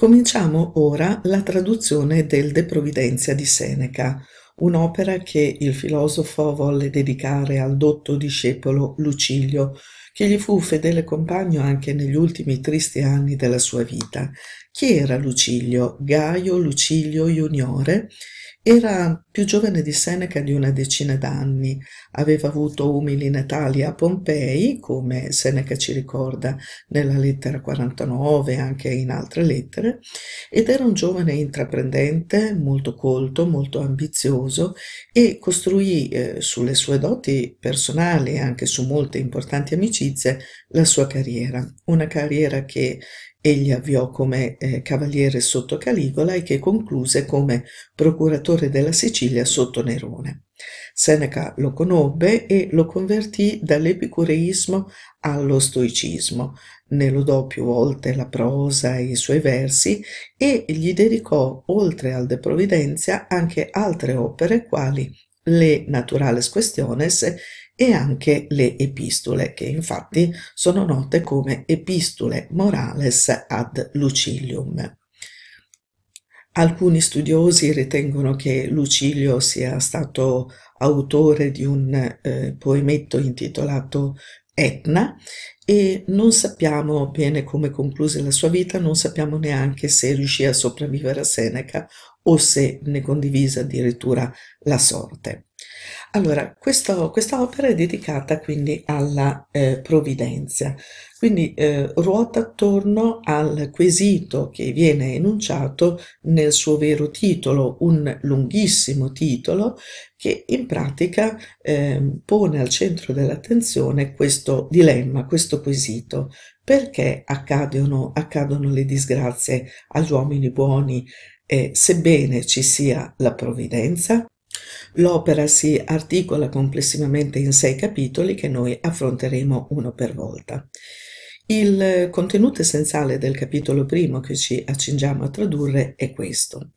Cominciamo ora la traduzione del De Providenza di Seneca, un'opera che il filosofo volle dedicare al dotto discepolo Lucilio, che gli fu fedele compagno anche negli ultimi tristi anni della sua vita chi era Lucilio? Gaio Lucilio Juniore era più giovane di Seneca di una decina d'anni, aveva avuto umili natali a Pompei, come Seneca ci ricorda nella lettera 49 e anche in altre lettere, ed era un giovane intraprendente, molto colto, molto ambizioso e costruì eh, sulle sue doti personali e anche su molte importanti amicizie la sua carriera, una carriera che Egli avviò come eh, cavaliere sotto Caligola e che concluse come procuratore della Sicilia sotto Nerone. Seneca lo conobbe e lo convertì dall'epicureismo allo stoicismo, ne lodò più volte la prosa e i suoi versi e gli dedicò, oltre al De Providenza, anche altre opere quali le Naturales Questiones e anche le epistole, che infatti sono note come epistole morales ad Lucilium. Alcuni studiosi ritengono che Lucilio sia stato autore di un eh, poemetto intitolato Etna e non sappiamo bene come concluse la sua vita, non sappiamo neanche se riuscì a sopravvivere a Seneca o se ne condivise addirittura la sorte. Allora, questo, questa opera è dedicata quindi alla eh, provvidenza, quindi eh, ruota attorno al quesito che viene enunciato nel suo vero titolo, un lunghissimo titolo che in pratica eh, pone al centro dell'attenzione questo dilemma, questo quesito. Perché accadono, accadono le disgrazie agli uomini buoni, sebbene ci sia la provvidenza? L'opera si articola complessivamente in sei capitoli che noi affronteremo uno per volta. Il contenuto essenziale del capitolo primo che ci accingiamo a tradurre è questo.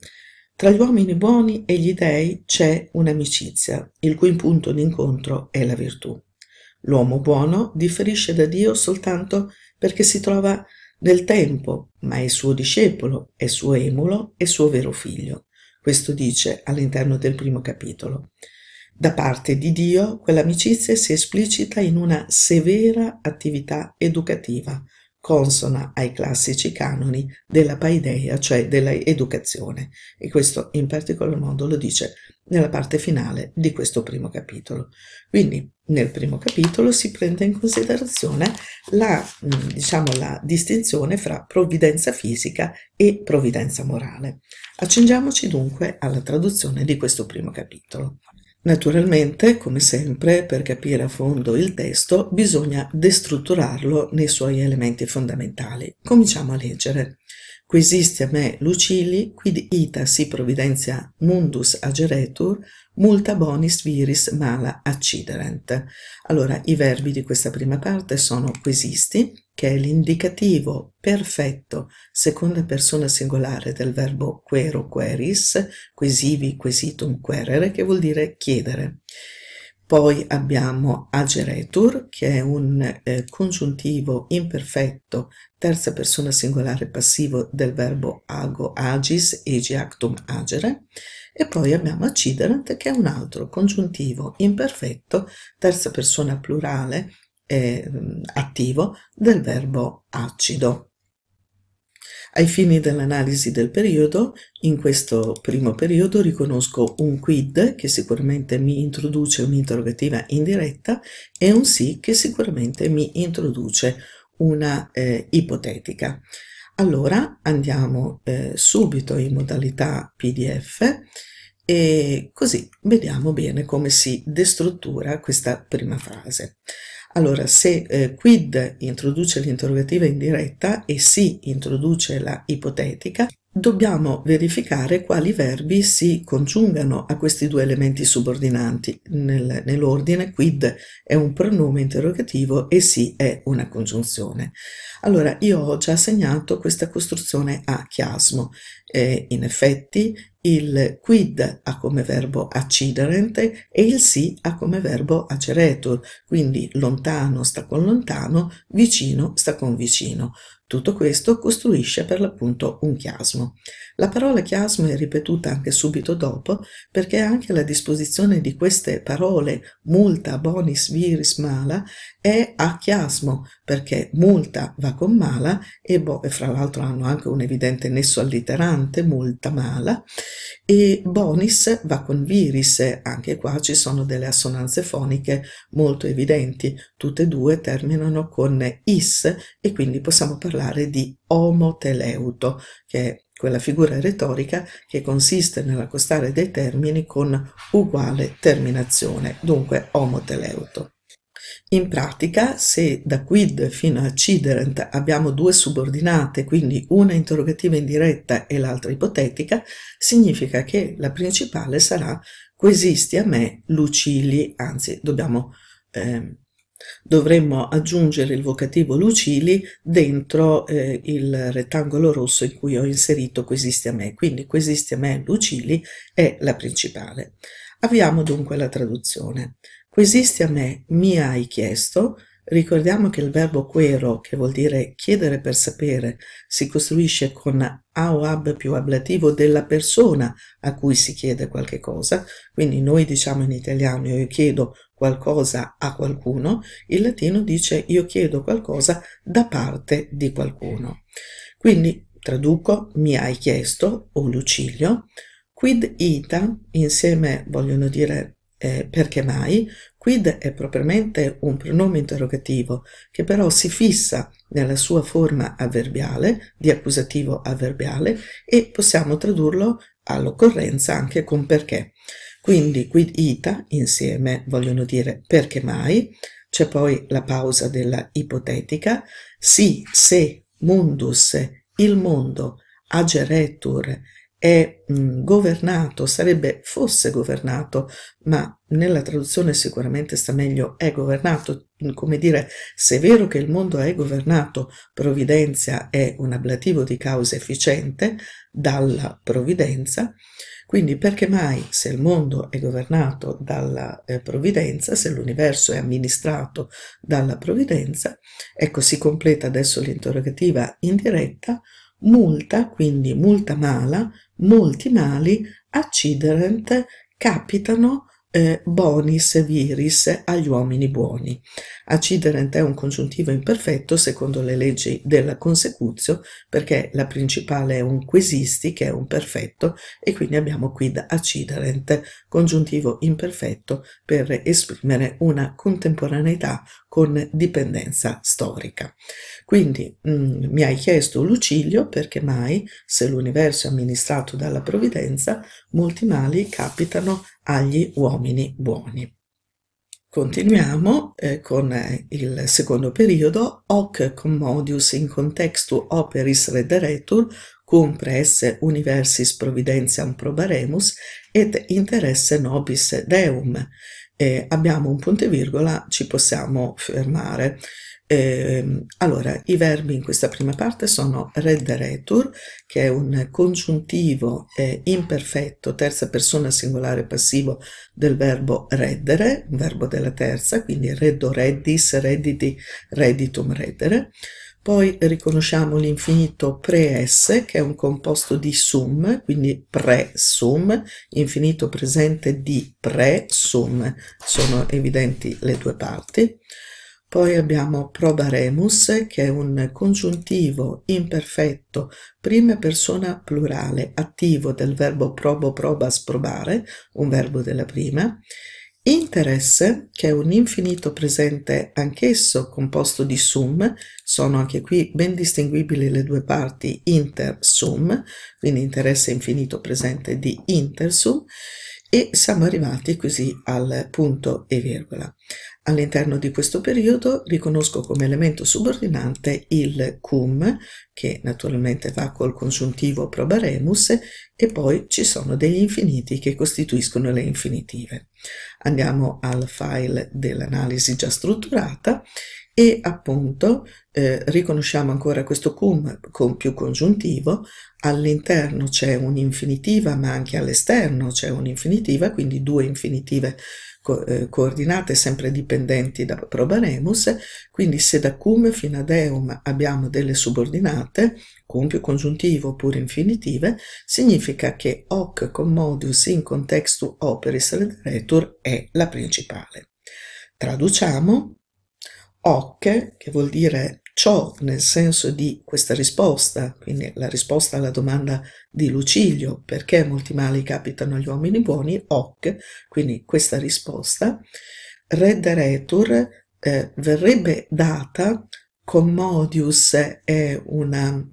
Tra gli uomini buoni e gli dèi c'è un'amicizia, il cui punto d'incontro è la virtù. L'uomo buono differisce da Dio soltanto perché si trova nel tempo, ma è suo discepolo, è suo emulo, è suo vero figlio questo dice all'interno del primo capitolo. Da parte di Dio quell'amicizia si esplicita in una severa attività educativa, consona ai classici canoni della paideia, cioè della educazione. E questo in particolar modo lo dice nella parte finale di questo primo capitolo. Quindi nel primo capitolo si prende in considerazione la, mm, diciamo, la distinzione fra provvidenza fisica e provvidenza morale. Accingiamoci dunque alla traduzione di questo primo capitolo. Naturalmente, come sempre, per capire a fondo il testo bisogna destrutturarlo nei suoi elementi fondamentali. Cominciamo a leggere. Quisiste me Lucili, quid ita si providentia mundus ageretur, multa bonis viris mala acciderent. Allora, i verbi di questa prima parte sono quisisti, che è l'indicativo perfetto, seconda persona singolare del verbo quero queris, quesivi quesitum querere, che vuol dire chiedere. Poi abbiamo ageretur, che è un eh, congiuntivo imperfetto, terza persona singolare passivo del verbo ago agis, egi actum agere. E poi abbiamo acciderant, che è un altro congiuntivo imperfetto, terza persona plurale eh, attivo del verbo acido. Ai fini dell'analisi del periodo, in questo primo periodo riconosco un quid che sicuramente mi introduce un'interrogativa indiretta e un sì che sicuramente mi introduce una eh, ipotetica. Allora andiamo eh, subito in modalità PDF e così vediamo bene come si destruttura questa prima frase. Allora, se eh, quid introduce l'interrogativa indiretta e si introduce la ipotetica, Dobbiamo verificare quali verbi si congiungano a questi due elementi subordinanti. Nel, nell'ordine quid è un pronome interrogativo e si è una congiunzione. Allora, io ho già segnato questa costruzione a chiasmo. Eh, in effetti il quid ha come verbo acciderente e il si ha come verbo aceretur, quindi lontano sta con lontano, vicino sta con vicino. Tutto questo costruisce per l'appunto un chiasmo. La parola chiasmo è ripetuta anche subito dopo perché anche la disposizione di queste parole multa, bonis, viris, mala è a chiasmo perché multa va con mala e, bo- e fra l'altro hanno anche un evidente nesso alliterante, multa, mala, e bonis va con viris, anche qua ci sono delle assonanze foniche molto evidenti, tutte e due terminano con is e quindi possiamo parlare particolare di omoteleuto, che è quella figura retorica che consiste nell'accostare dei termini con uguale terminazione, dunque omoteleuto. In pratica, se da quid fino a ciderent abbiamo due subordinate, quindi una interrogativa indiretta e l'altra ipotetica, significa che la principale sarà quesisti a me Lucili, anzi dobbiamo eh, Dovremmo aggiungere il vocativo lucili dentro eh, il rettangolo rosso in cui ho inserito quesisti a me, quindi quesisti a me lucili è la principale. Avviamo dunque la traduzione. Quesisti a me, mi hai chiesto, Ricordiamo che il verbo quero, che vuol dire chiedere per sapere, si costruisce con a o ab più ablativo della persona a cui si chiede qualche cosa. Quindi noi diciamo in italiano io chiedo qualcosa a qualcuno, il latino dice io chiedo qualcosa da parte di qualcuno. Quindi traduco mi hai chiesto o Lucilio, quid ita insieme vogliono dire eh, perché mai, quid è propriamente un pronome interrogativo che però si fissa nella sua forma avverbiale, di accusativo avverbiale, e possiamo tradurlo all'occorrenza anche con perché. Quindi quid ita insieme vogliono dire perché mai, c'è poi la pausa della ipotetica, sì, se, mundus, il mondo, ageretur, è mh, mm, governato, sarebbe fosse governato, ma nella traduzione sicuramente sta meglio è governato, come dire, se è vero che il mondo è governato, provvidenza è un ablativo di causa efficiente dalla provvidenza, quindi perché mai, se il mondo è governato dalla eh, provvidenza, se l'universo è amministrato dalla provvidenza, ecco si completa adesso l'interrogativa indiretta, multa, quindi multa mala, molti mali, accident, capitano eh, bonis viris agli uomini buoni. Acciderent è un congiuntivo imperfetto secondo le leggi della consecuzio perché la principale è un quesisti che è un perfetto e quindi abbiamo qui da acciderent congiuntivo imperfetto per esprimere una contemporaneità con dipendenza storica. Quindi mh, mm, mi hai chiesto Lucilio perché mai, se l'universo è amministrato dalla provvidenza, molti mali capitano agli uomini buoni. Continuiamo eh, con eh, il secondo periodo. Hoc commodius in contextu operis rederetur, cum presse universis providentiam probaremus, et interesse nobis deum eh, abbiamo un punto e virgola, ci possiamo fermare. Eh, allora, i verbi in questa prima parte sono redderetur, che è un congiuntivo eh, imperfetto, terza persona singolare passivo del verbo reddere, un verbo della terza, quindi reddo reddis, redditi, redditum reddere. Poi riconosciamo l'infinito pre-S, che è un composto di sum, quindi pre-sum, infinito presente di pre-sum, sono evidenti le due parti. Poi abbiamo probaremus, che è un congiuntivo imperfetto, prima persona plurale, attivo del verbo probo, probas, probare, un verbo della prima, Interesse, che è un infinito presente anch'esso composto di sum, sono anche qui ben distinguibili le due parti inter-sum, quindi interesse infinito presente di inter-sum, e siamo arrivati così al punto e virgola. All'interno di questo periodo riconosco come elemento subordinante il cum, che naturalmente va col congiuntivo probaremus, e poi ci sono degli infiniti che costituiscono le infinitive. Andiamo al file dell'analisi già strutturata e appunto eh, riconosciamo ancora questo cum con più congiuntivo, all'interno c'è un'infinitiva ma anche all'esterno c'è un'infinitiva, quindi due infinitive co- eh, coordinate sempre dipendenti da probaremus, quindi se da cum fino ad eum abbiamo delle subordinate, cum più congiuntivo oppure infinitive, significa che hoc commodius in contextu operis retur è la principale. Traduciamo hoc, che vuol dire ciò nel senso di questa risposta, quindi la risposta alla domanda di Lucilio, perché molti mali capitano agli uomini buoni, hoc, quindi questa risposta, redderetur eh, verrebbe data, commodius eh, è una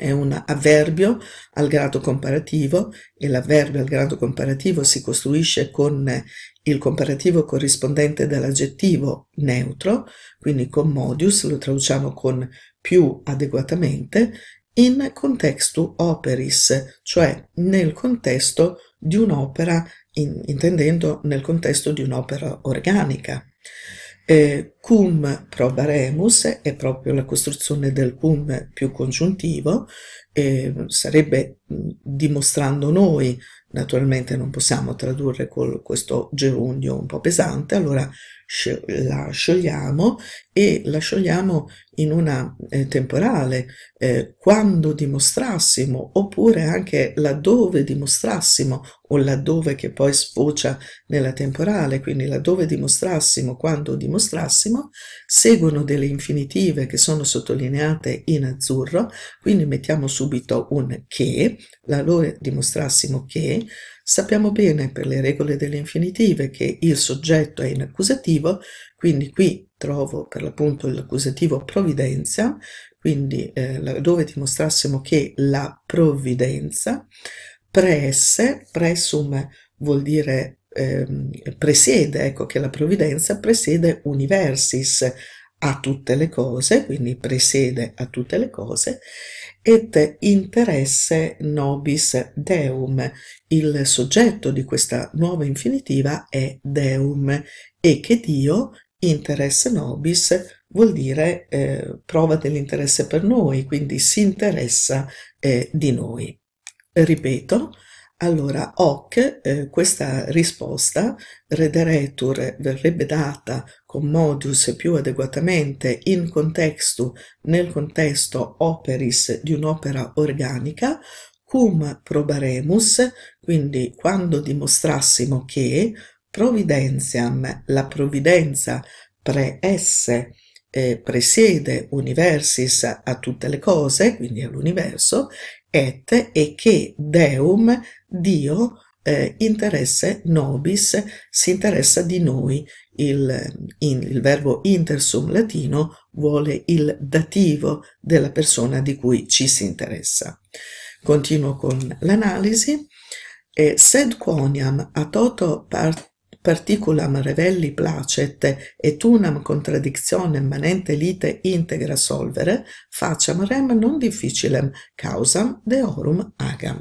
è un avverbio al grado comparativo e l'avverbio al grado comparativo si costruisce con il comparativo corrispondente dell'aggettivo neutro, quindi con modius, lo traduciamo con più adeguatamente, in contextu operis, cioè nel contesto di un'opera, in, intendendo nel contesto di un'opera organica. Eh, Cum probaremus è proprio la costruzione del cum più congiuntivo, e sarebbe mm, dimostrando noi, naturalmente non possiamo tradurre con questo gerundio un po' pesante, allora la sciogliamo e la sciogliamo in una eh, temporale, eh, quando dimostrassimo, oppure anche laddove dimostrassimo, o laddove che poi sfocia nella temporale, quindi laddove dimostrassimo, quando dimostrassimo, massimo, seguono delle infinitive che sono sottolineate in azzurro, quindi mettiamo subito un che, laddove dimostrassimo che, sappiamo bene per le regole delle infinitive che il soggetto è in accusativo, quindi qui trovo per l'appunto l'accusativo provvidenza, quindi eh, laddove dimostrassimo che la provvidenza, presse, pressum vuol dire eh, presiede, ecco che la provvidenza presiede universis a tutte le cose, quindi presiede a tutte le cose, et interesse nobis deum. Il soggetto di questa nuova infinitiva è deum e che Dio, interesse nobis, vuol dire eh, prova dell'interesse per noi, quindi si interessa eh, di noi. Ripeto, allora, hoc, eh, questa risposta, rederetur, verrebbe data con modus più adeguatamente in contextu, nel contesto operis di un'opera organica, cum probaremus, quindi quando dimostrassimo che providentiam, la provvidenza preesse, eh, presiede universis a tutte le cose, quindi all'universo, et e che Deum Dio eh, interesse nobis, si interessa di noi. Il, in, il verbo intersum latino vuole il dativo della persona di cui ci si interessa. Continuo con l'analisi. Eh, sed quoniam a toto part particulam revelli placet et unam contradictionem manente lite integra solvere, facem rem non difficilem causam deorum agam.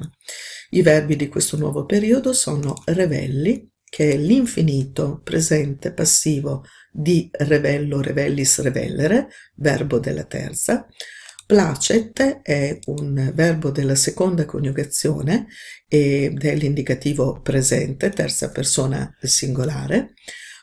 I verbi di questo nuovo periodo sono revelli, che è l'infinito presente passivo di revello revellis revellere, verbo della terza, Placet è un verbo della seconda coniugazione ed è l'indicativo presente, terza persona singolare.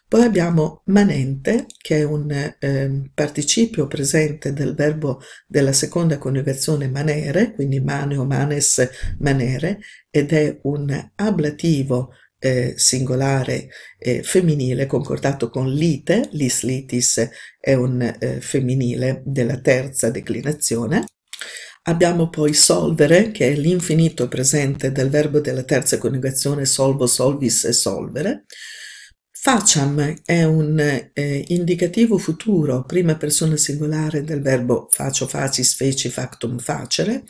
Poi abbiamo manente, che è un eh, participio presente del verbo della seconda coniugazione manere, quindi mane o manes manere, ed è un ablativo presente eh, singolare eh, femminile concordato con lite, lis litis è un eh, femminile della terza declinazione. Abbiamo poi solvere, che è l'infinito presente del verbo della terza coniugazione solvo, solvis e solvere. Facciam è un eh, indicativo futuro, prima persona singolare del verbo faccio, facis, feci, factum, facere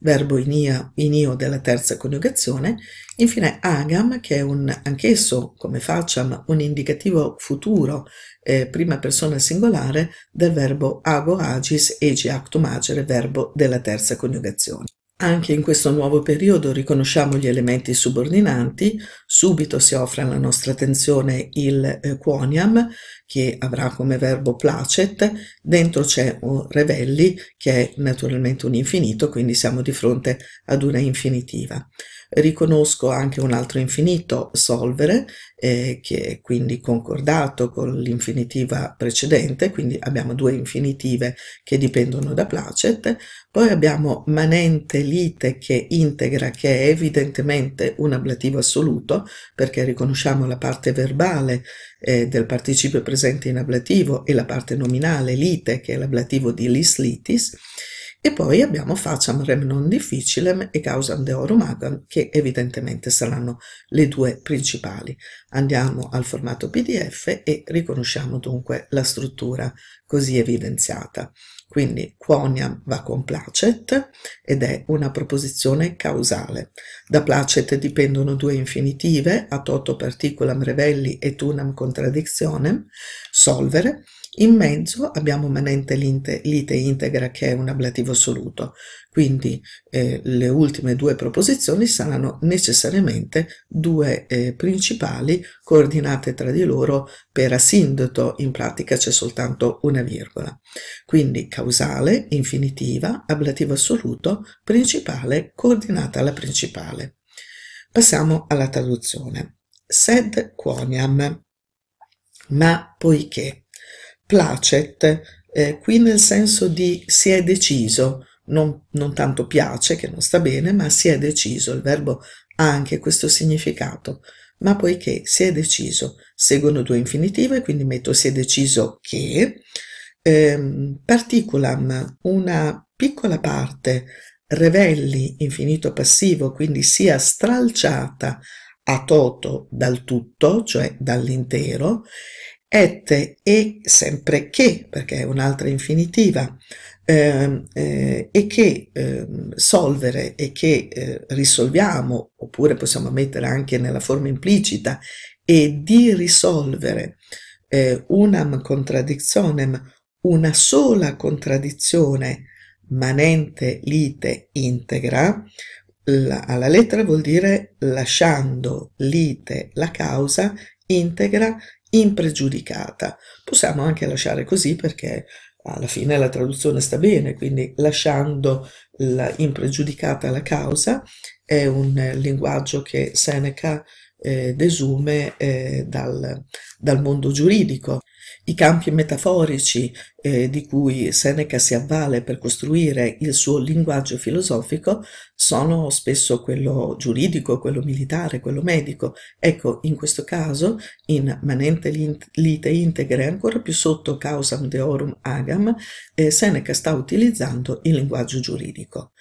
verbo in, ia, in io della terza coniugazione, infine agam che è un, anch'esso come facciam un indicativo futuro, eh, prima persona singolare del verbo ago agis egi actum agere, verbo della terza coniugazione. Anche in questo nuovo periodo riconosciamo gli elementi subordinanti, subito si offre alla nostra attenzione il eh, quoniam, che avrà come verbo placet, dentro c'è un revelli che è naturalmente un infinito, quindi siamo di fronte ad una infinitiva. Riconosco anche un altro infinito, solvere, eh, che è quindi concordato con l'infinitiva precedente, quindi abbiamo due infinitive che dipendono da placet. Poi abbiamo manente lite che integra, che è evidentemente un ablativo assoluto, perché riconosciamo la parte verbale eh, del participio presente in ablativo e la parte nominale lite, che è l'ablativo di lis litis e poi abbiamo facem rem non difficilem e Causam deorum agam, che evidentemente saranno le due principali. Andiamo al formato PDF e riconosciamo dunque la struttura così evidenziata. Quindi quoniam va con placet ed è una proposizione causale. Da placet dipendono due infinitive, ad otto particulam revelli et unam contraddictionem, solvere, in mezzo abbiamo manente lite integra che è un ablativo assoluto, quindi eh, le ultime due proposizioni saranno necessariamente due eh, principali coordinate tra di loro per asindoto, in pratica c'è soltanto una virgola. Quindi causale, infinitiva, ablativo assoluto, principale, coordinata alla principale. Passiamo alla traduzione. Sed quoniam, ma poiché placet, eh, qui nel senso di si è deciso, non, non, tanto piace, che non sta bene, ma si è deciso, il verbo ha anche questo significato, ma poiché si è deciso, seguono due infinitive, quindi metto si è deciso che, ehm, particulam, una piccola parte, revelli, infinito passivo, quindi sia stralciata a toto dal tutto, cioè dall'intero, et e sempre che, perché è un'altra infinitiva, eh, eh, e che eh, solvere e che eh, risolviamo, oppure possiamo mettere anche nella forma implicita, e di risolvere eh, unam contraddizionem, una sola contraddizione manente lite integra, la, alla lettera vuol dire lasciando lite la causa integra impregiudicata. Possiamo anche lasciare così perché alla fine la traduzione sta bene, quindi lasciando la impregiudicata la causa è un linguaggio che Seneca eh, desume eh, dal, dal mondo giuridico. I campi metaforici eh, di cui Seneca si avvale per costruire il suo linguaggio filosofico sono spesso quello giuridico, quello militare, quello medico. Ecco, in questo caso, in Manente lite integre, ancora più sotto causam deorum agam, eh, Seneca sta utilizzando il linguaggio giuridico.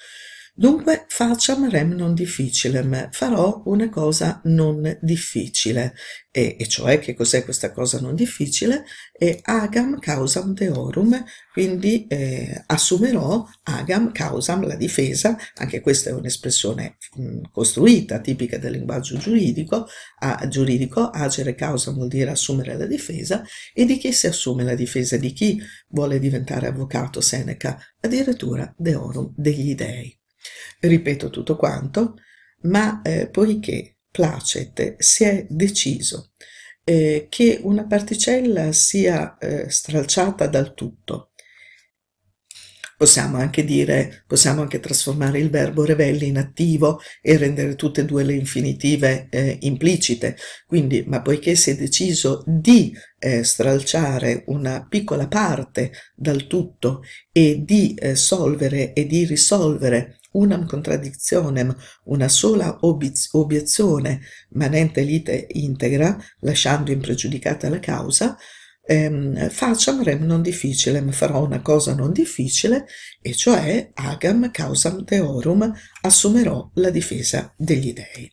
Dunque facciam rem non difficilem, farò una cosa non difficile, e, e cioè che cos'è questa cosa non difficile? E agam causam deorum, quindi eh, assumerò agam causam la difesa, anche questa è un'espressione mm, costruita, tipica del linguaggio giuridico, a, giuridico, agere causam vuol dire assumere la difesa, e di chi si assume la difesa? Di chi vuole diventare avvocato Seneca? Addirittura deorum degli dei. Ripeto tutto quanto, ma eh, poiché placet si è deciso eh, che una particella sia eh, stralciata dal tutto, Possiamo anche dire, possiamo anche trasformare il verbo revelli in attivo e rendere tutte e due le infinitive eh, implicite. Quindi, ma poiché si è deciso di eh, stralciare una piccola parte dal tutto e di eh, solvere e di risolvere unam contraddictionem, una sola obiezione manente lite integra, lasciando impregiudicata la causa, ehm, facciam rem non difficilem, farò una cosa non difficile, e cioè agam causam teorum, assumerò la difesa degli dei.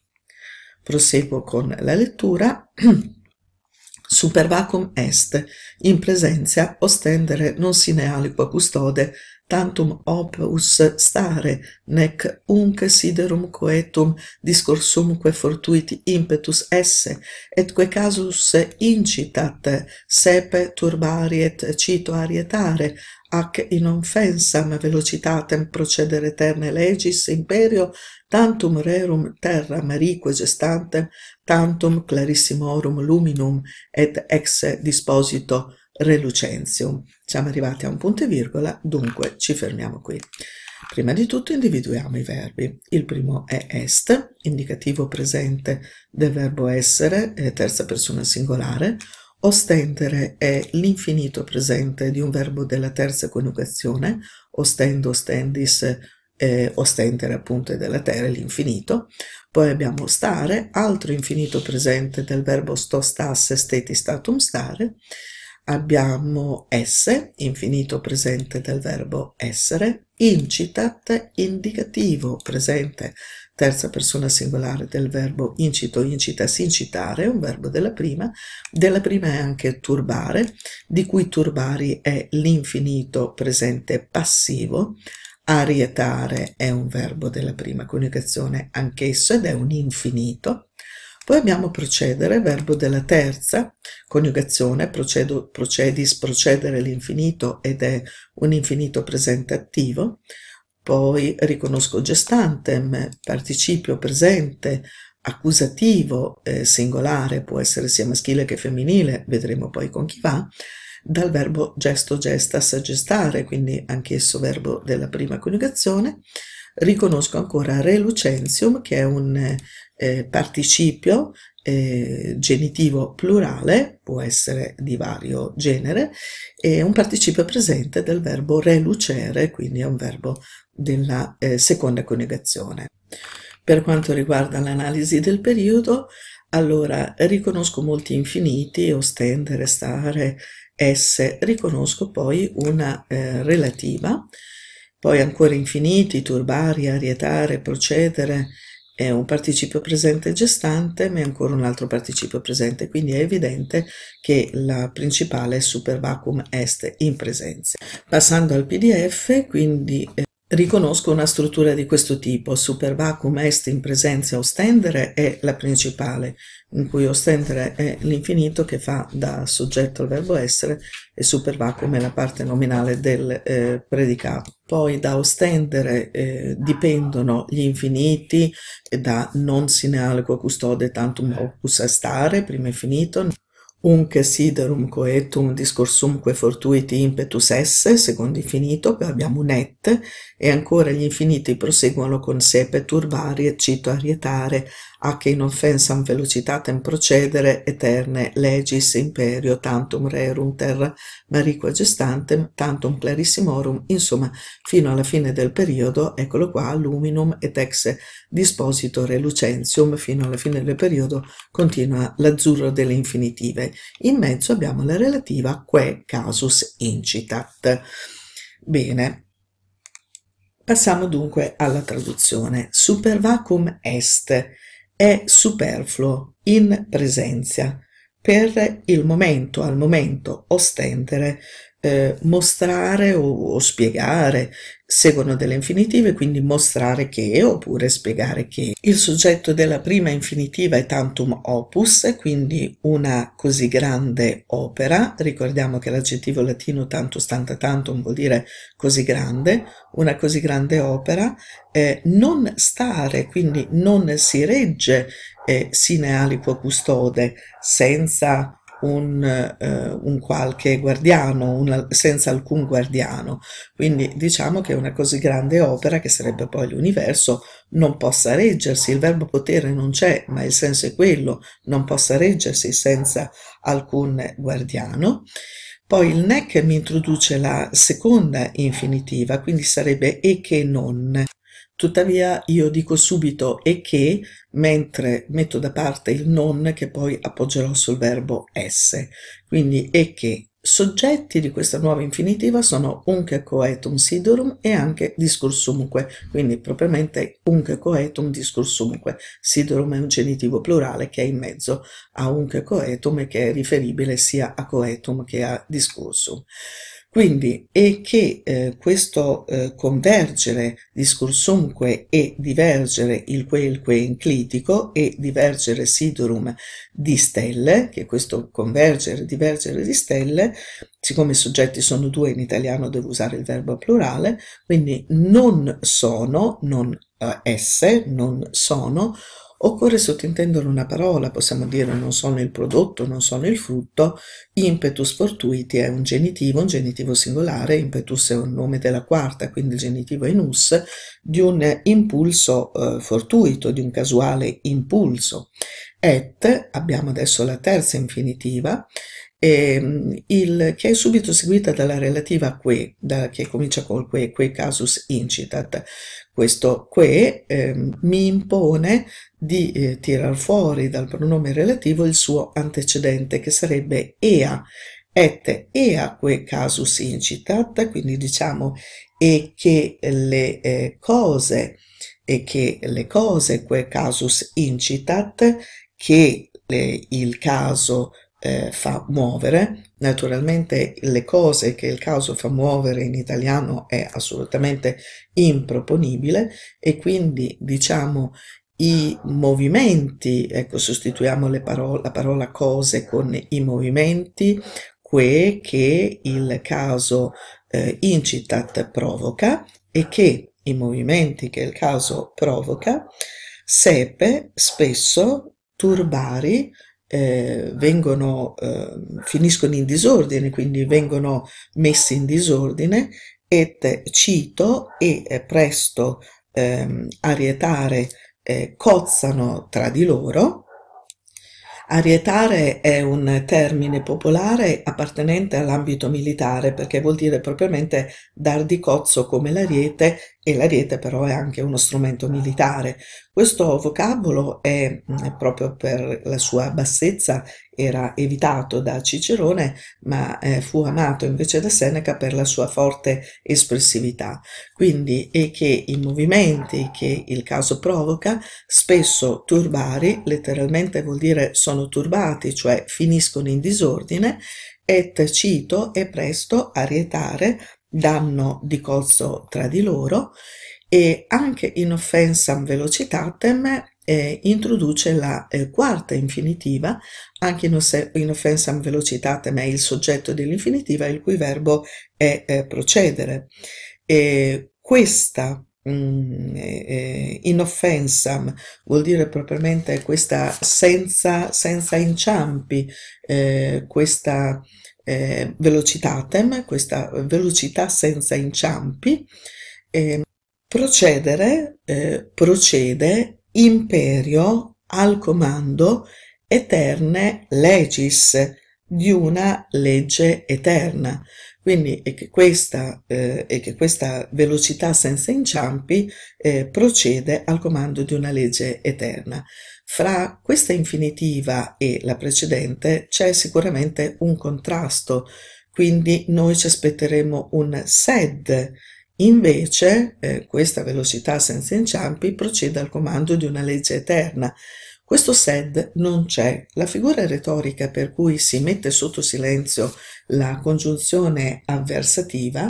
Proseguo con la lettura. Super vacuum est, in presenza ostendere non sine aliqua custode, tantum opus stare, nec unc siderum coetum discursumque fortuiti impetus esse, et casus incitat sepe turbari et cito arietare, ac in offensam velocitatem procedere terne legis imperio, tantum rerum terra marique gestante, tantum clarissimorum luminum et ex disposito relucentium. Siamo arrivati a un punto e virgola, dunque ci fermiamo qui. Prima di tutto individuiamo i verbi. Il primo è est, indicativo presente del verbo essere, terza persona singolare. Ostendere è l'infinito presente di un verbo della terza coniugazione, ostendo, ostendis, eh, ostendere appunto è della terra, l'infinito. Poi abbiamo stare, altro infinito presente del verbo sto, stasse, steti, statum, stare abbiamo S, infinito presente del verbo essere, incitat indicativo presente, terza persona singolare del verbo incito, incitas, incitare, un verbo della prima, della prima è anche turbare, di cui turbari è l'infinito presente passivo, arietare è un verbo della prima coniugazione anch'esso ed è un infinito, poi abbiamo procedere, verbo della terza coniugazione, procedo, procedis, procedere l'infinito ed è un infinito presente attivo. Poi riconosco gestantem, participio presente, accusativo eh, singolare, può essere sia maschile che femminile, vedremo poi con chi va, dal verbo gesto gestas gestare, quindi anch'esso verbo della prima coniugazione riconosco ancora relucenzium, che è un eh, participio eh, genitivo plurale, può essere di vario genere, e un participio presente del verbo relucere, quindi è un verbo della eh, seconda coniugazione. Per quanto riguarda l'analisi del periodo, allora riconosco molti infiniti, ostendere, stare, esse, riconosco poi una eh, relativa, poi ancora infiniti, turbare, arietare, procedere, è un participio presente gestante, ma è ancora un altro participio presente, quindi è evidente che la principale supervacuum super vacuum est in presenza. Passando al PDF, quindi eh, Riconosco una struttura di questo tipo, super vacuum est in presenza ostendere è la principale, in cui ostendere è l'infinito che fa da soggetto al verbo essere e super vacuum è la parte nominale del eh, predicato. Poi da ostendere eh, dipendono gli infiniti da non sinealco custode tantum eh. opus a stare, primo infinito, Unc siderum coetum discorsumque fortuiti impetus esse, secondo infinito, abbiamo un et, e ancora gli infiniti proseguono con sepe turbari, eccito arietare, ac offensam velocitatem procedere eterne legis imperio tantum rerum terra mariqua gestantem tantum clarissimorum insomma fino alla fine del periodo eccolo qua luminum et ex dispositore lucentium fino alla fine del periodo continua l'azzurro delle infinitive in mezzo abbiamo la relativa que casus incitat bene Passiamo dunque alla traduzione. Super vacum est, è superfluo in presenza per il momento al momento ostendere eh, mostrare o, o, spiegare, seguono delle infinitive, quindi mostrare che oppure spiegare che. Il soggetto della prima infinitiva è tantum opus, quindi una così grande opera, ricordiamo che l'aggettivo latino tantus tanta tantum vuol dire così grande, una così grande opera, eh, non stare, quindi non si regge eh, sine aliquo custode, senza un, eh, un qualche guardiano, una, senza alcun guardiano. Quindi diciamo che una così grande opera, che sarebbe poi l'universo, non possa reggersi. Il verbo potere non c'è, ma il senso è quello, non possa reggersi senza alcun guardiano. Poi il NEC mi introduce la seconda infinitiva, quindi sarebbe e che non. Tuttavia io dico subito e che, mentre metto da parte il non che poi appoggerò sul verbo esse. Quindi e che. Soggetti di questa nuova infinitiva sono unche coetum sidorum e anche discursumque, quindi propriamente unche coetum discursumque. Sidorum è un genitivo plurale che è in mezzo a unche coetum e che è riferibile sia a coetum che a discursum. Quindi e che eh, questo eh, convergere discursumque e divergere il quelque enclitico e divergere sidurum di stelle, che questo convergere, divergere di stelle, siccome i soggetti sono due in italiano devo usare il verbo plurale, quindi non sono, non eh, esse, non sono occorre sottintendere una parola, possiamo dire non sono il prodotto, non sono il frutto, impetus fortuiti è un genitivo, un genitivo singolare, impetus è un nome della quarta, quindi il genitivo è inus, di un impulso eh, fortuito, di un casuale impulso. Et, abbiamo adesso la terza infinitiva, ehm, il, che è subito seguita dalla relativa que, da, che comincia col que, que casus incitat. Questo que ehm, mi impone di eh, tirar fuori dal pronome relativo il suo antecedente, che sarebbe ea, et ea que casus incitat, quindi diciamo e che le eh, cose e che le cose que casus incitat che le, il caso eh, fa muovere. Naturalmente le cose che il caso fa muovere in italiano è assolutamente improponibile e quindi diciamo i movimenti, ecco sostituiamo parole, la parola cose con i movimenti, que che il caso eh, incitat provoca e che i movimenti che il caso provoca, sepe spesso turbari eh, vengono, eh, finiscono in disordine, quindi vengono messi in disordine, et cito e eh, presto ehm, arietare eh, cozzano tra di loro. Arietare è un termine popolare appartenente all'ambito militare perché vuol dire propriamente dar di cozzo come l'ariete e la rete però è anche uno strumento militare. Questo vocabolo mm, è proprio per la sua bassezza era evitato da Cicerone, ma eh, fu amato invece da Seneca per la sua forte espressività. Quindi e che i movimenti che il caso provoca, spesso turbari, letteralmente vuol dire sono turbati, cioè finiscono in disordine, et cito e presto arietare danno di corso tra di loro e anche in offensam velocitatem eh, introduce la eh, quarta infinitiva, anche in, in offensam velocitatem è il soggetto dell'infinitiva il cui verbo è eh, procedere. E questa mm, eh, eh, in offensam mm, vuol dire propriamente questa senza, senza inciampi, eh, questa eh, velocitatem, questa velocità senza inciampi, eh, procedere, eh, procede, imperio, al comando, eterne legis, di una legge eterna. Quindi è che questa, eh, è che questa velocità senza inciampi eh, procede al comando di una legge eterna. Fra questa infinitiva e la precedente c'è sicuramente un contrasto, quindi noi ci aspetteremo un sed, invece eh, questa velocità senza inciampi procede al comando di una legge eterna. Questo sed non c'è. La figura retorica per cui si mette sotto silenzio la congiunzione avversativa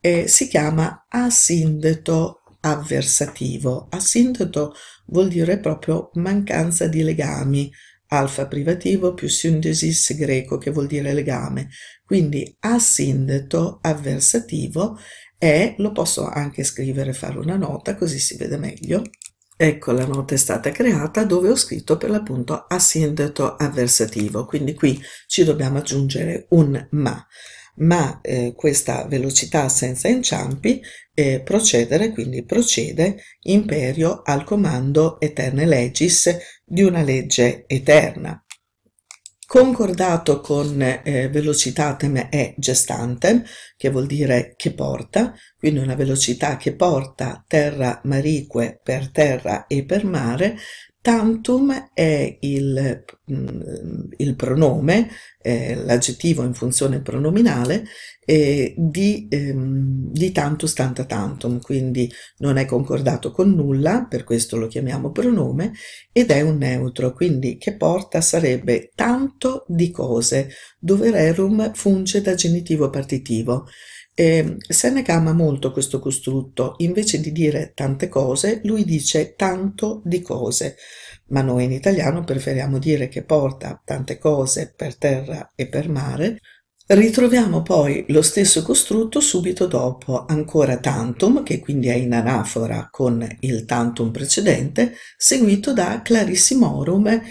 eh, si chiama asindeto avversativo. Asindeto avversativo vuol dire proprio mancanza di legami, alfa privativo più syndesis greco che vuol dire legame. Quindi asindeto avversativo e lo posso anche scrivere, fare una nota così si vede meglio. Ecco la nota è stata creata dove ho scritto per l'appunto asindeto avversativo, quindi qui ci dobbiamo aggiungere un ma ma eh, questa velocità senza inciampi eh, procedere, quindi procede imperio al comando eterne legis di una legge eterna. Concordato con eh, velocitatem e gestantem, che vuol dire che porta, quindi una velocità che porta terra marique per terra e per mare, Tantum è il, mm, il pronome, eh, l'aggettivo in funzione pronominale, eh, di, ehm, di tantus tanta tantum, quindi non è concordato con nulla, per questo lo chiamiamo pronome, ed è un neutro, quindi che porta sarebbe tanto di cose, dove rerum funge da genitivo partitivo. Eh, Seneca ama molto questo costrutto, invece di dire tante cose, lui dice tanto di cose, ma noi in italiano preferiamo dire che porta tante cose per terra e per mare, Ritroviamo poi lo stesso costrutto subito dopo ancora tantum, che quindi è in anafora con il tantum precedente, seguito da clarissimorum e,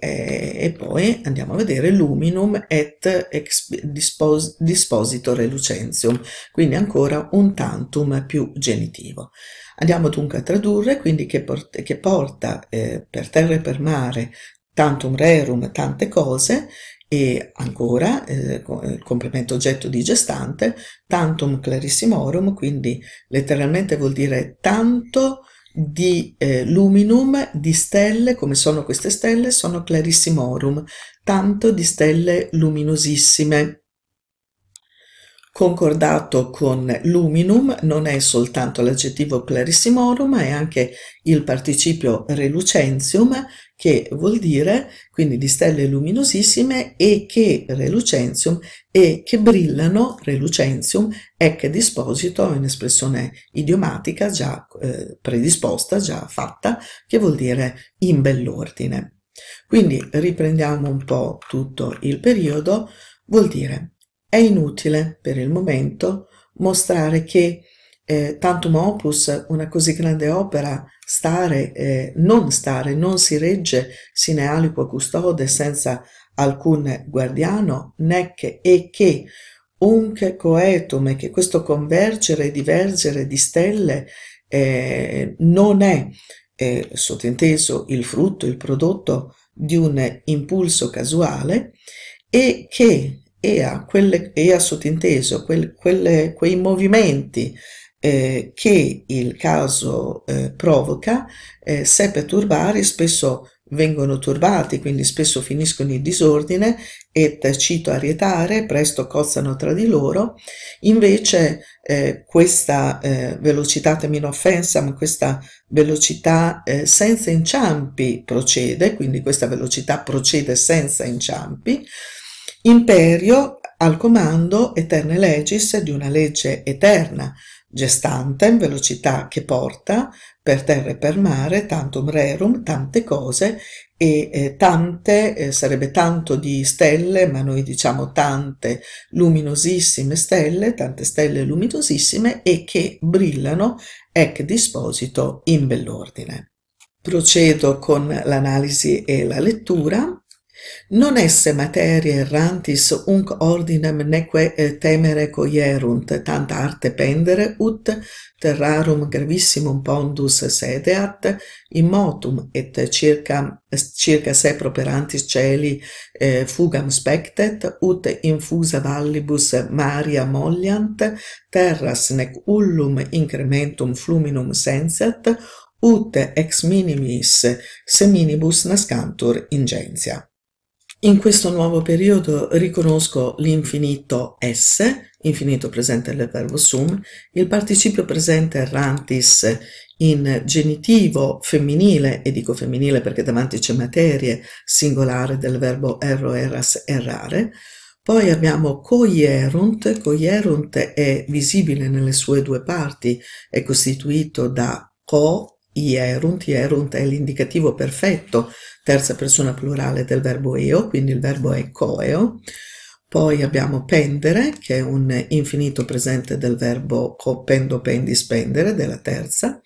eh, e poi andiamo a vedere luminum et dispos, dispositore lucentium, quindi ancora un tantum più genitivo. Andiamo dunque a tradurre, quindi che, porta, che porta eh, per terra e per mare tantum rerum, tante cose, e ancora, eh, il eh, complemento oggetto di gestante, tantum clarissimorum, quindi letteralmente vuol dire tanto di eh, luminum, di stelle, come sono queste stelle? Sono clarissimorum, tanto di stelle luminosissime. Concordato con luminum non è soltanto l'aggettivo clarissimorum, ma è anche il participio relucentium, che vuol dire quindi di stelle luminosissime e che relucentium e che brillano relucentium, ec disposito è un'espressione idiomatica già eh, predisposta, già fatta, che vuol dire in bell'ordine. Quindi riprendiamo un po' tutto il periodo, vuol dire è inutile, per il momento, mostrare che eh, tantum opus, una così grande opera, stare, eh, non stare, non si regge sine aliquo custode senza alcun guardiano, nec e che unque coetum, che questo convergere e divergere di stelle eh, non è eh, sottinteso il frutto, il prodotto di un impulso casuale e che EA, quelle, EA sottinteso, quel, quelle, quei movimenti eh, che il caso eh, provoca, eh, se per turbare spesso vengono turbati, quindi spesso finiscono in disordine e tacito a rietare, presto cozzano tra di loro. Invece eh, questa eh, velocità termino offensa, ma questa velocità eh, senza inciampi procede, quindi questa velocità procede senza inciampi, Imperio al comando eterne legis di una legge eterna, gestante in velocità che porta, per terra e per mare, tantum rerum, tante cose, e eh, tante eh, sarebbe tanto di stelle, ma noi diciamo tante luminosissime stelle, tante stelle luminosissime e che brillano ec disposito in bell'ordine. Procedo con l'analisi e la lettura. Non esse materia errantis unc ordinem neque eh, temere coierunt tanta arte pendere ut terrarum gravissimum pondus sedeat in motum et circa circa se properantis celi eh, fugam spectet ut infusa vallibus maria molliant terras nec ullum incrementum fluminum sensat ut ex minimis seminibus nascantur ingentia In questo nuovo periodo riconosco l'infinito S, infinito presente nel verbo sum, il participio presente errantis in genitivo femminile, e dico femminile perché davanti c'è materie singolare del verbo erro, eras, errare, poi abbiamo coierunt, coierunt è visibile nelle sue due parti, è costituito da co ierunt, ierunt è l'indicativo perfetto, terza persona plurale del verbo eo, quindi il verbo è coeo. Poi abbiamo pendere, che è un infinito presente del verbo copendo, pendis, pendere, della terza.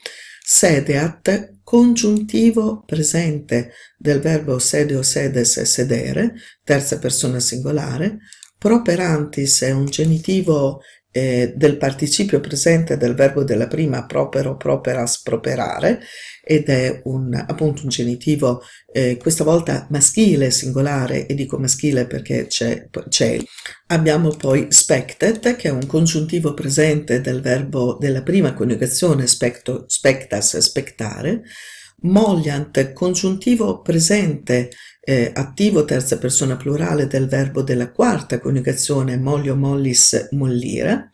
Sedeat, congiuntivo presente del verbo sedeo, sedes, sedere, terza persona singolare. Properantis è un genitivo eh, del participio presente del verbo della prima propero, properas, properare ed è un, appunto un genitivo eh, questa volta maschile, singolare e dico maschile perché c'è, c'è. Abbiamo poi spectet che è un congiuntivo presente del verbo della prima coniugazione specto, spectas, spectare Molliant, congiuntivo presente, eh, attivo terza persona plurale del verbo della quarta coniugazione mollio mollis mollire.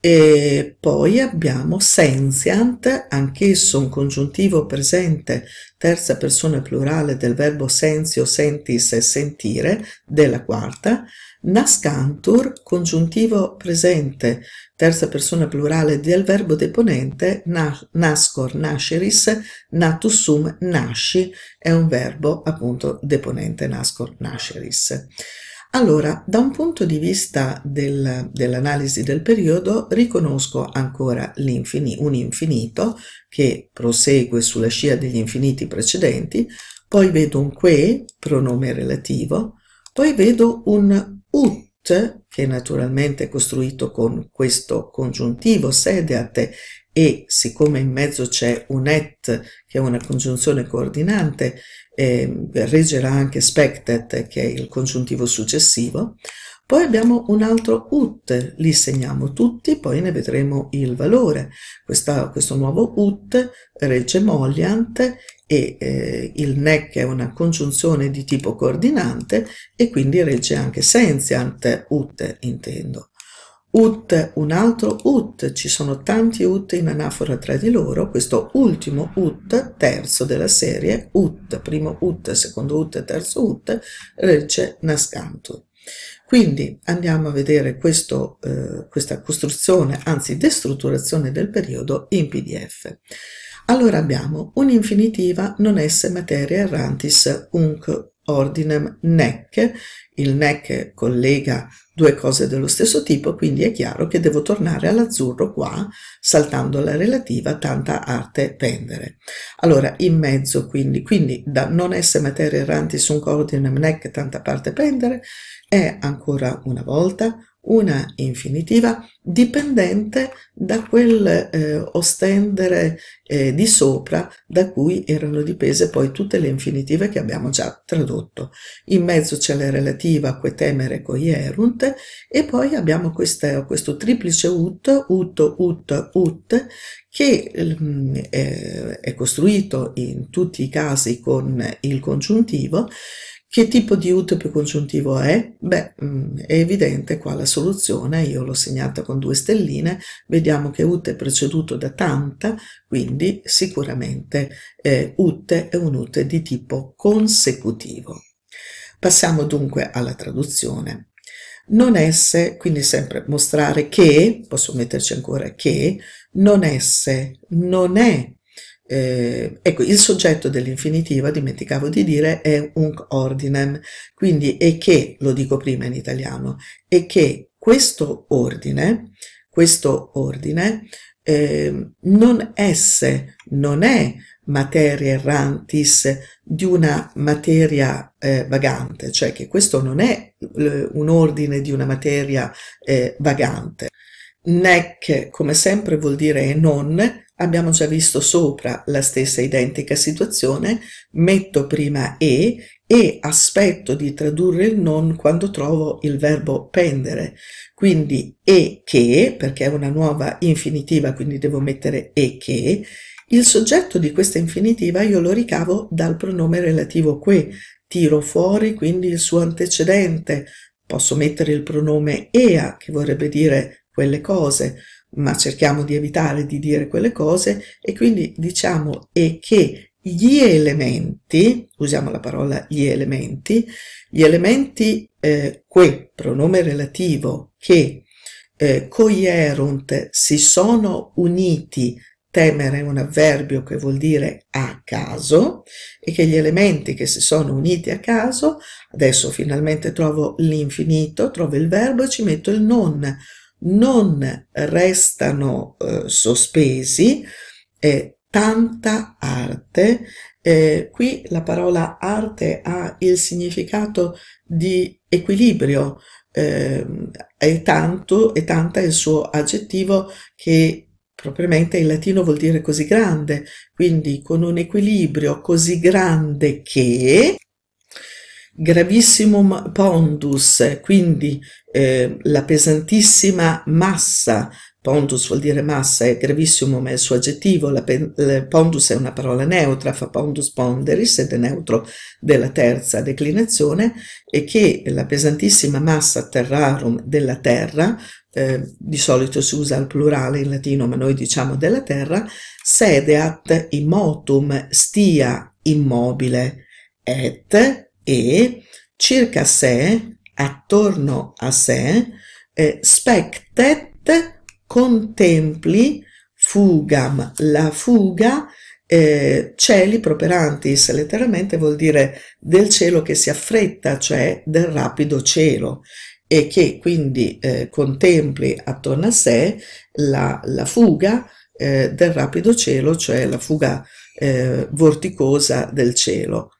E poi abbiamo sentient, anch'esso un congiuntivo presente, terza persona plurale del verbo sensio, sentis sentire, della quarta, Nascantur, congiuntivo presente, terza persona plurale del verbo deponente, nascor, nasceris, natus sum, nasci, è un verbo appunto deponente, nascor, nasceris. Allora, da un punto di vista del, dell'analisi del periodo, riconosco ancora un infinito che prosegue sulla scia degli infiniti precedenti, poi vedo un que, pronome relativo, poi vedo un ut, che naturalmente è costruito con questo congiuntivo sedeat, e siccome in mezzo c'è un et, che è una congiunzione coordinante, eh, reggerà anche spectet, che è il congiuntivo successivo, poi abbiamo un altro ut, li segniamo tutti, poi ne vedremo il valore. Questa, questo nuovo ut regge moliant e eh, il NEC è una congiunzione di tipo coordinante e quindi regge anche sentient, ut intendo. Ut, un altro ut, ci sono tanti ut in anafora tra di loro, questo ultimo ut, terzo della serie, ut, primo ut, secondo ut, terzo ut, regge nascantu. Quindi andiamo a vedere questo, eh, questa costruzione, anzi destrutturazione del periodo in PDF. Allora abbiamo un'infinitiva non esse materia errantis unc ordinem nec, il nec collega due cose dello stesso tipo, quindi è chiaro che devo tornare all'azzurro qua, saltando la relativa tanta arte pendere. Allora, in mezzo quindi, quindi da non essere materie erranti su un coordine mnec tanta parte pendere, è ancora una volta una infinitiva dipendente da quel eh, ostendere eh, di sopra da cui erano dipese poi tutte le infinitive che abbiamo già tradotto. In mezzo c'è la relativa que temere coierunt e poi abbiamo questa, questo triplice ut, ut, ut, ut, che eh, è costruito in tutti i casi con il congiuntivo. Che tipo di ut più congiuntivo è? Beh, mm, è evidente qua la soluzione, io l'ho segnata con due stelline, vediamo che ut è preceduto da tanta, quindi sicuramente eh, ut è un ut di tipo consecutivo. Passiamo dunque alla traduzione non esse, quindi sempre mostrare che, posso metterci ancora che, non esse, non è. Eh, ecco, il soggetto dell'infinitiva, dimenticavo di dire, è un ordinem, quindi è che, lo dico prima in italiano, è che questo ordine, questo ordine, eh, non esse, non è materie errantis di una materia eh, vagante, cioè che questo non è eh, un ordine di una materia eh, vagante. Nec, come sempre, vuol dire non, abbiamo già visto sopra la stessa identica situazione, metto prima e e aspetto di tradurre il non quando trovo il verbo pendere. Quindi e che, perché è una nuova infinitiva, quindi devo mettere e che, il soggetto di questa infinitiva io lo ricavo dal pronome relativo que, tiro fuori quindi il suo antecedente, posso mettere il pronome ea che vorrebbe dire quelle cose, ma cerchiamo di evitare di dire quelle cose e quindi diciamo e che gli elementi, usiamo la parola gli elementi, gli elementi eh, que, pronome relativo, che eh, coierunt, si sono uniti Temere è un avverbio che vuol dire a caso e che gli elementi che si sono uniti a caso, adesso finalmente trovo l'infinito, trovo il verbo e ci metto il non, non restano eh, sospesi, è tanta arte. Eh, qui la parola arte ha il significato di equilibrio, eh, è tanto è tanta il suo aggettivo che propriamente in latino vuol dire così grande, quindi con un equilibrio così grande che gravissimum pondus, quindi eh, la pesantissima massa, pondus vuol dire massa, è gravissimo ma è il suo aggettivo, la, la, pondus è una parola neutra, fa pondus ponderis ed è neutro della terza declinazione, e che la pesantissima massa terrarum della terra eh, di solito si usa il plurale in latino, ma noi diciamo della terra, sedeat immotum stia immobile et e circa sé, attorno a sé, eh, spectet contempli fugam, la fuga eh, cieli properantis, letteralmente vuol dire del cielo che si affretta, cioè del rapido cielo e che quindi eh, contempli attorno a sé la, la fuga eh, del rapido cielo, cioè la fuga eh, vorticosa del cielo.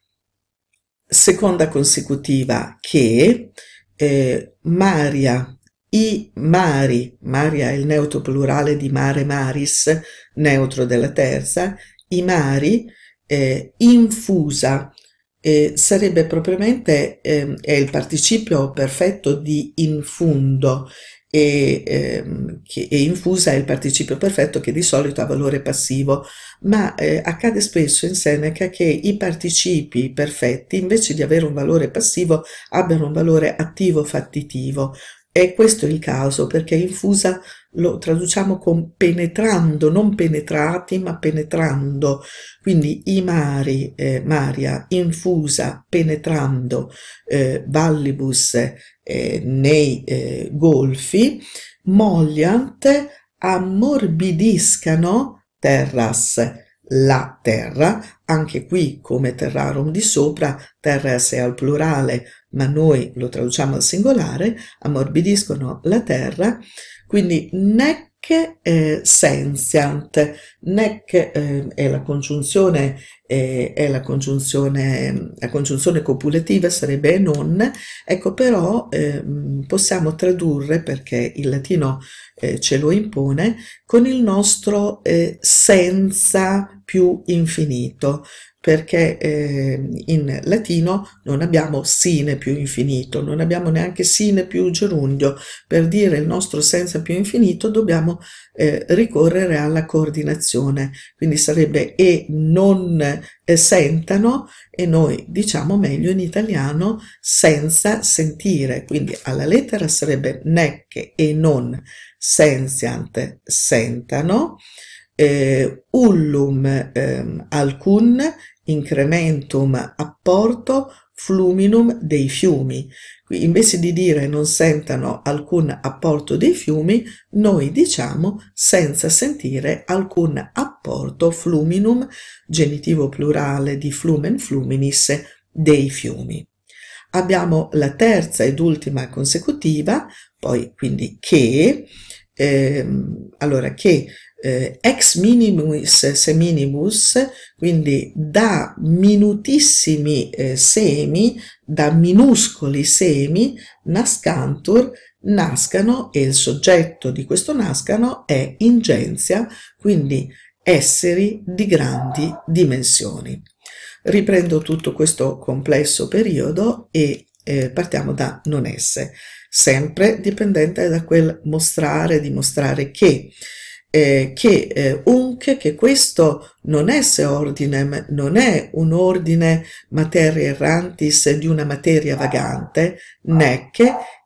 Seconda consecutiva che eh, Maria, i mari, Maria è il neutro plurale di mare maris, neutro della terza, i mari eh, infusa eh, sarebbe propriamente eh, è il participio perfetto di infundo e, ehm, che, e infusa è il participio perfetto che di solito ha valore passivo, ma eh, accade spesso in Seneca che i participi perfetti invece di avere un valore passivo abbiano un valore attivo fattitivo. E questo è il caso perché infusa lo traduciamo con penetrando, non penetrati, ma penetrando. Quindi i mari, eh, Maria, infusa, penetrando eh, Vallibus eh, nei eh, golfi, mogliant, ammorbidiscano terras la terra, anche qui come terrarum di sopra, terras è al plurale, ma noi lo traduciamo al singolare, ammorbidiscono la terra, quindi nec eh, senziant, nec eh, è la congiunzione, eh, è la congiunzione, la congiunzione copulativa sarebbe non, ecco però eh, possiamo tradurre, perché il latino eh, ce lo impone, con il nostro eh, senza più infinito, perché eh, in latino non abbiamo sine più infinito, non abbiamo neanche sine più gerundio. Per dire il nostro senza più infinito dobbiamo eh, ricorrere alla coordinazione, quindi sarebbe e non eh, sentano e noi diciamo meglio in italiano senza sentire, quindi alla lettera sarebbe nec e non senziant sentano, eh, ullum ehm, alcun incrementum apporto fluminum dei fiumi. Qui invece di dire non sentano alcun apporto dei fiumi, noi diciamo senza sentire alcun apporto fluminum, genitivo plurale di flumen fluminis, dei fiumi. Abbiamo la terza ed ultima consecutiva, poi quindi che, ehm, allora che eh, ex minimis seminibus, quindi da minutissimi eh, semi, da minuscoli semi, nascantur, nascano e il soggetto di questo nascano è ingenzia, quindi esseri di grandi dimensioni. Riprendo tutto questo complesso periodo e eh, partiamo da non esse, sempre dipendente da quel mostrare, dimostrare che eh, che eh, unc, che questo non è se ordinem, non è un ordine materia errantis di una materia vagante, nec,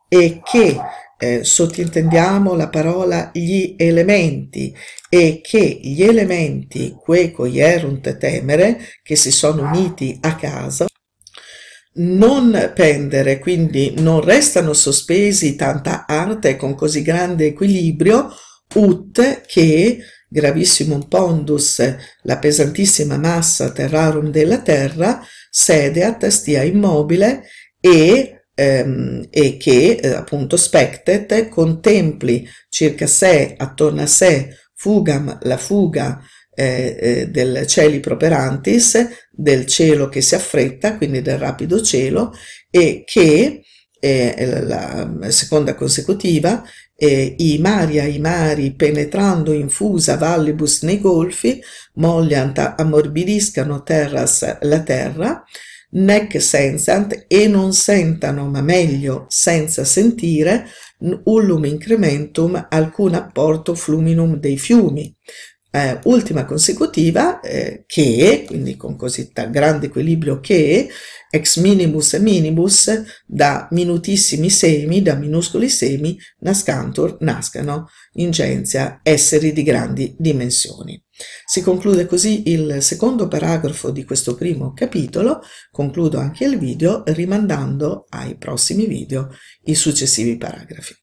e che eh, sottintendiamo la parola gli elementi e che gli elementi que coierunt temere, che si sono uniti a caso, non pendere, quindi non restano sospesi tanta arte con così grande equilibrio, ut che gravissimum pondus, la pesantissima massa terrarum della terra, sedeat, stia immobile e, ehm, e che eh, appunto spectet, contempli circa sé, attorno a sé, fugam, la fuga eh, eh, del cieli properantis, del cielo che si affretta, quindi del rapido cielo, e che, eh, la seconda consecutiva, e i mari ai mari, penetrando infusa vallibus nei golfi, molliant ammorbidiscano terras la terra, nec sensant e non sentano, ma meglio senza sentire, ullum incrementum alcun apporto fluminum dei fiumi, eh, ultima consecutiva eh, che, quindi con così grande equilibrio che, ex minimus e minibus, da minutissimi semi, da minuscoli semi, nascantur nascano in ingenzia esseri di grandi dimensioni. Si conclude così il secondo paragrafo di questo primo capitolo, concludo anche il video rimandando ai prossimi video i successivi paragrafi.